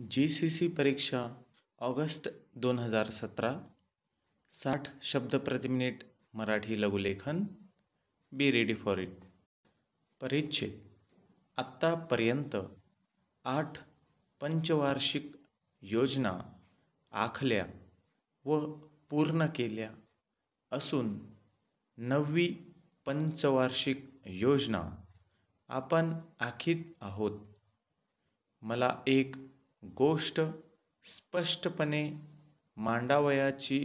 जी C C परीक्षा August दोन हजार सतरा साठ शब्द प्रति मिनिट मराठी लघुलेखन बी रेडी फॉर इट परीक्षेत आत्तापर्यंत आठ पंचवार्षिक योजना आखल्या व पूर्ण केल्या असून नववी पंचवार्षिक योजना आपण आखीत आहोत मला एक गोष्ट स्पष्टपणे मांडावयाची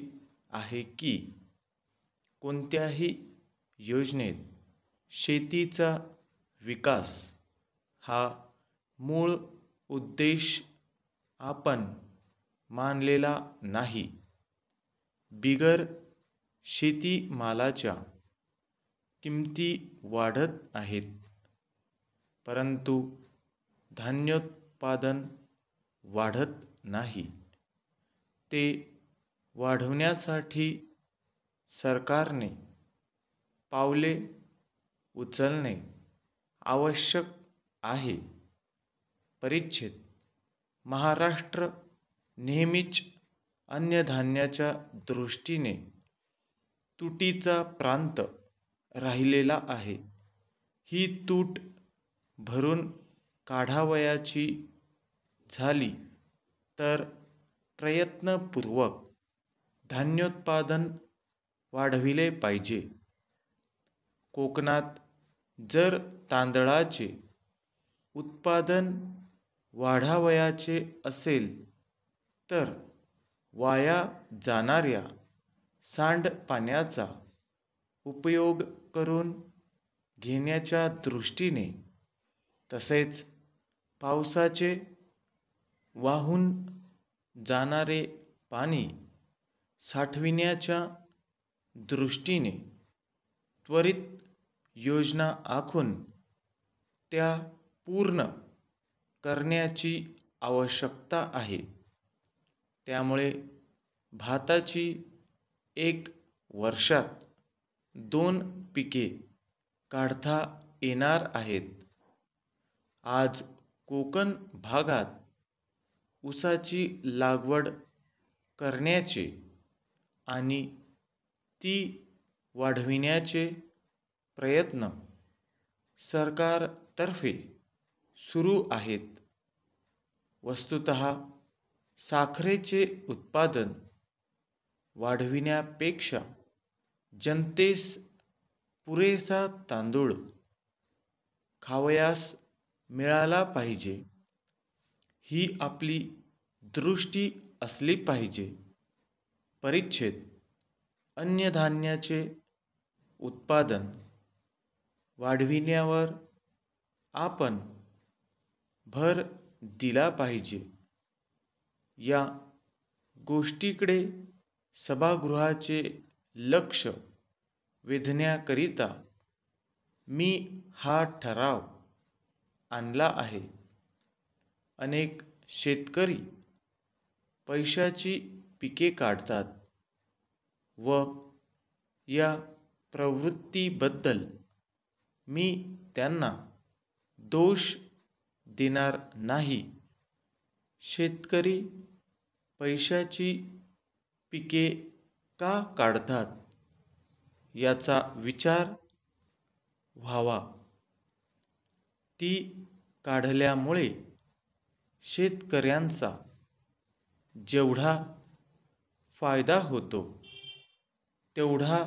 आहे की कोणत्याही योजनेत शेतीचा विकास हा मूळ उद्देश आपण मानलेला नाही बिगर शेतीमालाच्या किमती वाढत आहेत परंतु धान्योत्पादन वाढत नाही ते वाढवण्यासाठी सरकारने पावले उचलणे आवश्यक आहे परिच्छेद महाराष्ट्र नेहमीच अन्नधान्याच्या दृष्टीने तुटीचा प्रांत राहिलेला आहे ही तूट भरून काढावयाची झाली तर प्रयत्नपूर्वक धान्योत्पादन वाढविले पाहिजे कोकणात जर तांदळाचे उत्पादन वाढावयाचे असेल तर वाया जाणाऱ्या सांडपाण्याचा उपयोग करून घेण्याच्या दृष्टीने तसेच पावसाचे वाहून जाणारे पाणी साठविण्याच्या दृष्टीने त्वरित योजना आखून त्या पूर्ण करण्याची आवश्यकता आहे त्यामुळे भाताची एक वर्षात दोन पिके काढता येणार आहेत आज कोकण भागात ऊसाची लागवड करण्याचे आणि ती वाढविण्याचे प्रयत्न सरकारतर्फे सुरू आहेत वस्तुतः साखरेचे उत्पादन वाढविण्यापेक्षा जनतेस पुरेसा तांदूळ खावयास मिळाला पाहिजे ही आपली दृष्टी असली पाहिजे परिच्छेद अन्नधान्याचे उत्पादन वाढविण्यावर आपण भर दिला पाहिजे या गोष्टीकडे सभागृहाचे लक्ष वेधण्याकरिता मी हा ठराव आणला आहे अनेक शेतकरी पैशाची पिके काढतात व या प्रवृत्तीबद्दल मी त्यांना दोष देणार नाही शेतकरी पैशाची पिके का काढतात याचा विचार व्हावा ती काढल्यामुळे शेतकऱ्यांचा जेवढा फायदा होतो तेवढा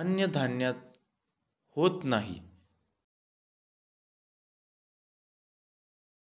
अन्नधान्यात होत नाही